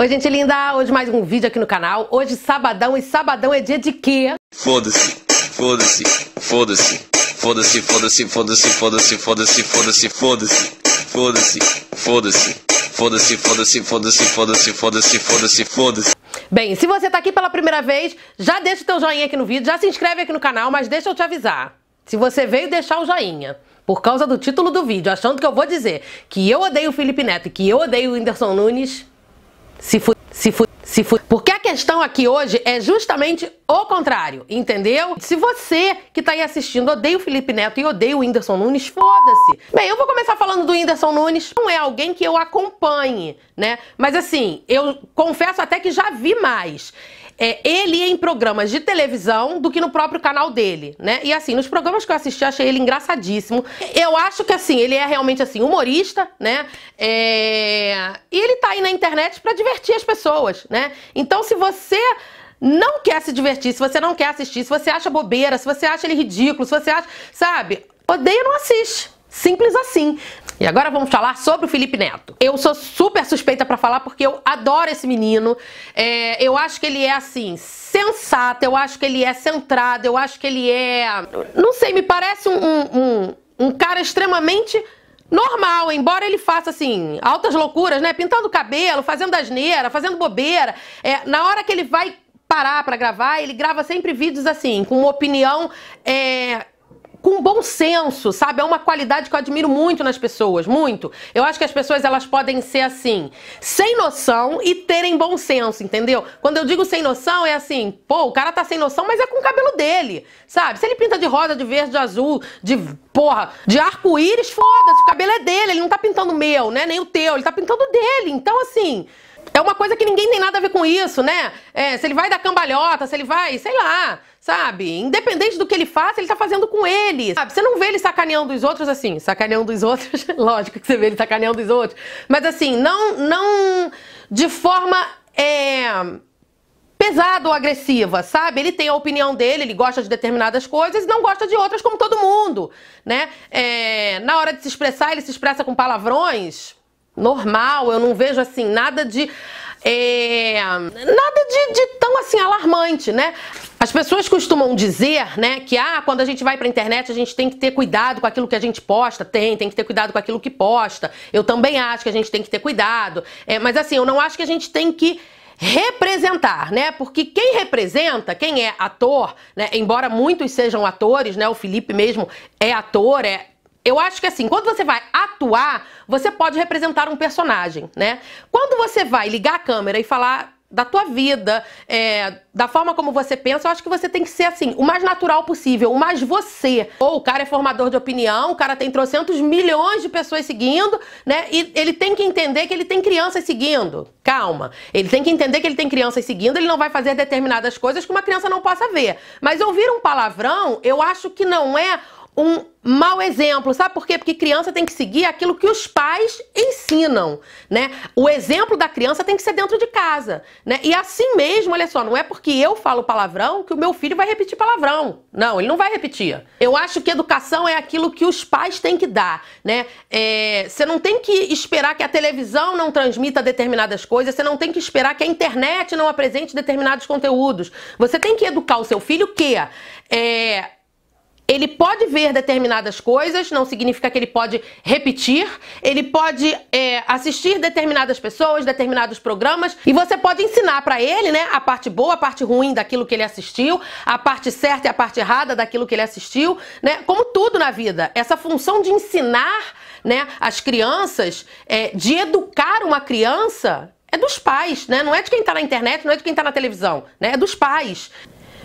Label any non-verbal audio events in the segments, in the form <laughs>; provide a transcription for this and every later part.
Oi, gente linda! Hoje mais um vídeo aqui no canal. Hoje sabadão e sabadão é dia de quê? Foda-se, foda-se, foda-se, foda-se, foda-se, foda-se, foda-se, foda-se, foda-se, foda-se, foda-se, foda-se, foda-se, foda-se, foda-se, foda-se, foda-se, foda-se, foda-se. Bem, se você tá aqui pela primeira vez, já deixa o teu joinha aqui no vídeo, já se inscreve aqui no canal, mas deixa eu te avisar. Se você veio deixar o joinha por causa do título do vídeo, achando que eu vou dizer que eu odeio o Felipe Neto e que eu odeio o Whindersson Nunes, se fu se fu se fu Porque a questão aqui hoje é justamente o contrário, entendeu? Se você que tá aí assistindo odeia o Felipe Neto e odeia o Whindersson Nunes, foda-se. Bem, eu vou começar falando do Whindersson Nunes. Não é alguém que eu acompanhe, né? Mas assim, eu confesso até que já vi mais é, ele em programas de televisão do que no próprio canal dele, né? E assim, nos programas que eu assisti, achei ele engraçadíssimo. Eu acho que assim, ele é realmente assim, humorista, né? É... E ele tá aí na internet para divertir as pessoas, né? Então se você não quer se divertir, se você não quer assistir, se você acha bobeira, se você acha ele ridículo, se você acha, sabe? Odeia, não assiste. Simples assim. E agora vamos falar sobre o Felipe Neto. Eu sou super suspeita para falar porque eu adoro esse menino. É, eu acho que ele é assim, sensato, eu acho que ele é centrado, eu acho que ele é. Não sei, me parece um, um, um, um cara extremamente normal, embora ele faça assim, altas loucuras, né? Pintando o cabelo, fazendo asneira, fazendo bobeira. É, na hora que ele vai parar para gravar, ele grava sempre vídeos assim, com uma opinião é, com bom senso, sabe? É uma qualidade que eu admiro muito nas pessoas, muito. Eu acho que as pessoas elas podem ser assim, sem noção e terem bom senso, entendeu? Quando eu digo sem noção é assim, pô, o cara tá sem noção, mas é com o cabelo dele, sabe? Se ele pinta de rosa, de verde, de azul, de porra, de arco-íris, foda-se, o cabelo é dele, ele não tá pintando o meu, né? Nem o teu, ele tá pintando o dele. Então assim, é uma coisa que ninguém tem nada a ver com isso, né? É, se ele vai dar cambalhota, se ele vai, sei lá, sabe? Independente do que ele faça, ele tá fazendo com ele, sabe? Você não vê ele sacaneando os outros assim, sacaneando os outros, <laughs> lógico que você vê ele sacaneando os outros, mas assim, não, não de forma é, pesada ou agressiva, sabe? Ele tem a opinião dele, ele gosta de determinadas coisas e não gosta de outras como todo mundo, né? É, na hora de se expressar, ele se expressa com palavrões, normal, eu não vejo assim nada de é, nada de, de tão assim alarmante, né? As pessoas costumam dizer, né, que ah, quando a gente vai para a internet, a gente tem que ter cuidado com aquilo que a gente posta, tem, tem que ter cuidado com aquilo que posta. Eu também acho que a gente tem que ter cuidado. É, mas assim, eu não acho que a gente tem que representar, né? Porque quem representa, quem é ator, né? Embora muitos sejam atores, né? O Felipe mesmo é ator, é eu acho que assim, quando você vai atuar, você pode representar um personagem, né? Quando você vai ligar a câmera e falar da tua vida, é, da forma como você pensa, eu acho que você tem que ser assim, o mais natural possível, o mais você. Ou o cara é formador de opinião, o cara tem trocentos milhões de pessoas seguindo, né? E ele tem que entender que ele tem crianças seguindo. Calma. Ele tem que entender que ele tem crianças seguindo, ele não vai fazer determinadas coisas que uma criança não possa ver. Mas ouvir um palavrão, eu acho que não é um mau exemplo. Sabe por quê? Porque criança tem que seguir aquilo que os pais ensinam, né? O exemplo da criança tem que ser dentro de casa, né? E assim mesmo, olha só, não é porque eu falo palavrão que o meu filho vai repetir palavrão. Não, ele não vai repetir. Eu acho que educação é aquilo que os pais têm que dar, né? É, você não tem que esperar que a televisão não transmita determinadas coisas, você não tem que esperar que a internet não apresente determinados conteúdos. Você tem que educar o seu filho que é, ele pode ver determinadas coisas, não significa que ele pode repetir. Ele pode é, assistir determinadas pessoas, determinados programas, e você pode ensinar para ele, né, a parte boa, a parte ruim daquilo que ele assistiu, a parte certa e a parte errada daquilo que ele assistiu, né? Como tudo na vida, essa função de ensinar, né, as crianças, é, de educar uma criança, é dos pais, né? Não é de quem está na internet, não é de quem está na televisão, né? É dos pais.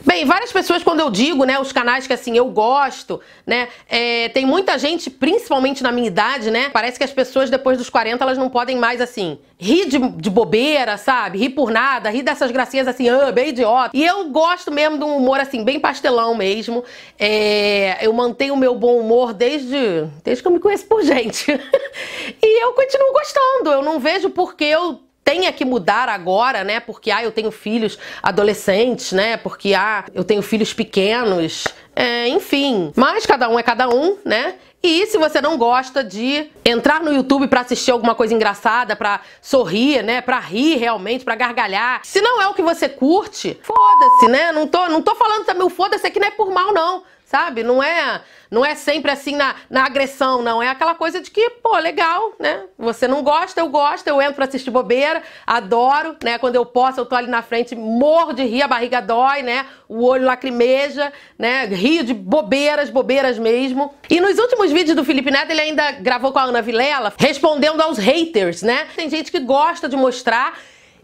Bem, várias pessoas, quando eu digo, né, os canais que assim eu gosto, né, é, tem muita gente, principalmente na minha idade, né, parece que as pessoas depois dos 40 elas não podem mais assim rir de, de bobeira, sabe? Rir por nada, rir dessas gracinhas assim, ah, bem idiota. E eu gosto mesmo de um humor assim, bem pastelão mesmo. É, eu mantenho o meu bom humor desde, desde que eu me conheço por gente. <laughs> e eu continuo gostando, eu não vejo por que eu tenha que mudar agora, né? Porque ah, eu tenho filhos adolescentes, né? Porque ah, eu tenho filhos pequenos, é, enfim. Mas cada um é cada um, né? E se você não gosta de entrar no YouTube para assistir alguma coisa engraçada, para sorrir, né, para rir realmente, para gargalhar, se não é o que você curte, foda-se, né? Não tô, não tô falando também o foda-se aqui é não é por mal não sabe? Não é, não é sempre assim na, na agressão, não. É aquela coisa de que, pô, legal, né? Você não gosta, eu gosto, eu entro pra assistir bobeira, adoro, né? Quando eu posso, eu tô ali na frente, morro de rir, a barriga dói, né? O olho lacrimeja, né? Rio de bobeiras, bobeiras mesmo. E nos últimos vídeos do Felipe Neto, ele ainda gravou com a Ana Vilela, respondendo aos haters, né? Tem gente que gosta de mostrar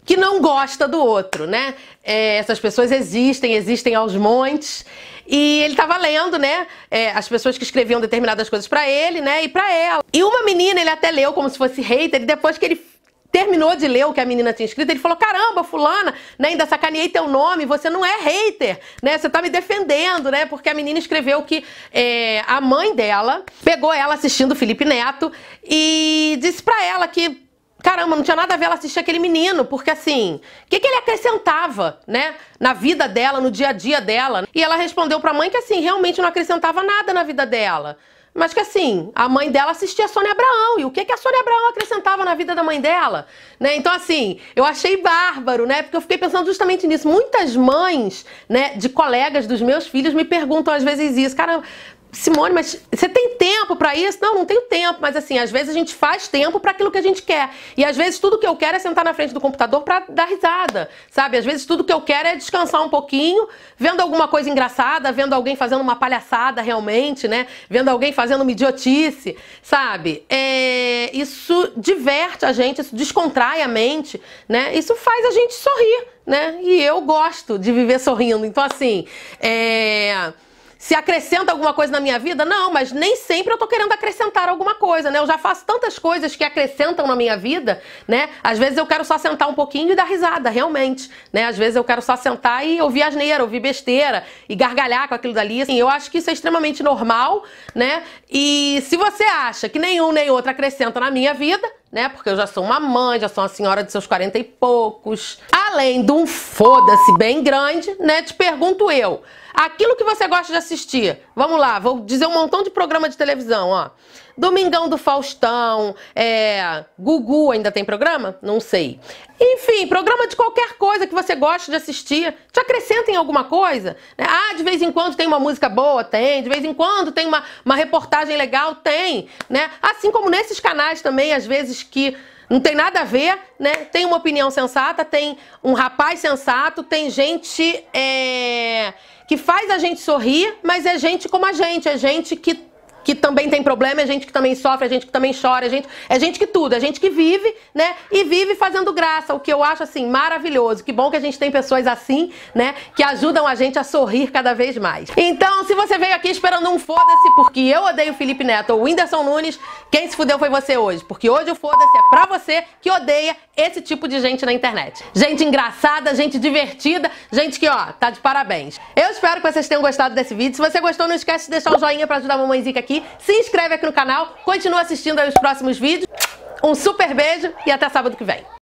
que não gosta do outro, né? É, essas pessoas existem, existem aos montes. E ele estava lendo, né? É, as pessoas que escreviam determinadas coisas para ele, né? E para ela. E uma menina, ele até leu como se fosse hater, e depois que ele terminou de ler o que a menina tinha escrito, ele falou: "Caramba, fulana, né, ainda sacaneei teu nome, você não é hater, né? Você tá me defendendo, né? Porque a menina escreveu que é, a mãe dela pegou ela assistindo Felipe Neto e disse para ela que Caramba, não tinha nada a ver ela assistir aquele menino, porque assim, o que, que ele acrescentava, né? Na vida dela, no dia a dia dela. E ela respondeu pra mãe que assim, realmente não acrescentava nada na vida dela. Mas que assim, a mãe dela assistia a Sônia Abraão. E o que, que a Sônia Abraão acrescentava na vida da mãe dela? Né? Então, assim, eu achei bárbaro, né? Porque eu fiquei pensando justamente nisso. Muitas mães, né, de colegas dos meus filhos me perguntam às vezes isso. Caramba, Simone, mas você tem tempo para isso? Não, não tenho tempo, mas assim, às vezes a gente faz tempo para aquilo que a gente quer. E às vezes tudo que eu quero é sentar na frente do computador para dar risada, sabe? Às vezes tudo que eu quero é descansar um pouquinho, vendo alguma coisa engraçada, vendo alguém fazendo uma palhaçada realmente, né? Vendo alguém fazendo uma idiotice, sabe? É... Isso diverte a gente, isso descontrai a mente, né? Isso faz a gente sorrir, né? E eu gosto de viver sorrindo. Então, assim, é se acrescenta alguma coisa na minha vida? Não, mas nem sempre eu tô querendo acrescentar alguma coisa, né? Eu já faço tantas coisas que acrescentam na minha vida, né? Às vezes eu quero só sentar um pouquinho e dar risada, realmente, né? Às vezes eu quero só sentar e ouvir asneira, ouvir besteira e gargalhar com aquilo dali. Assim, eu acho que isso é extremamente normal, né? E se você acha que nenhum nem outro acrescenta na minha vida, né? Porque eu já sou uma mãe, já sou uma senhora de seus 40 e poucos. Além de um foda-se bem grande, né? Te pergunto eu, Aquilo que você gosta de assistir. Vamos lá, vou dizer um montão de programa de televisão, ó. Domingão do Faustão, é, Gugu ainda tem programa? Não sei. Enfim, programa de qualquer coisa que você gosta de assistir. Te acrescentem alguma coisa? Ah, de vez em quando tem uma música boa? Tem. De vez em quando tem uma, uma reportagem legal? Tem. Né? Assim como nesses canais também, às vezes que não tem nada a ver, né? Tem uma opinião sensata, tem um rapaz sensato, tem gente. É que faz a gente sorrir, mas é gente como a gente, é gente que que também tem problema, é gente que também sofre, é gente que também chora, é gente, é gente que tudo, é gente que vive, né? E vive fazendo graça, o que eu acho assim maravilhoso. Que bom que a gente tem pessoas assim, né, que ajudam a gente a sorrir cada vez mais. Então, se você veio aqui esperando um foda-se porque eu odeio Felipe Neto ou Whindersson Nunes, quem se fudeu foi você hoje, porque hoje o foda-se é para você que odeia esse tipo de gente na internet. Gente engraçada, gente divertida, gente que, ó, tá de parabéns. Eu espero que vocês tenham gostado desse vídeo. Se você gostou, não esquece de deixar o um joinha para ajudar a mamãezinha aqui aqui, se inscreve aqui no canal, continua assistindo aí os próximos vídeos. Um super beijo e até sábado que vem.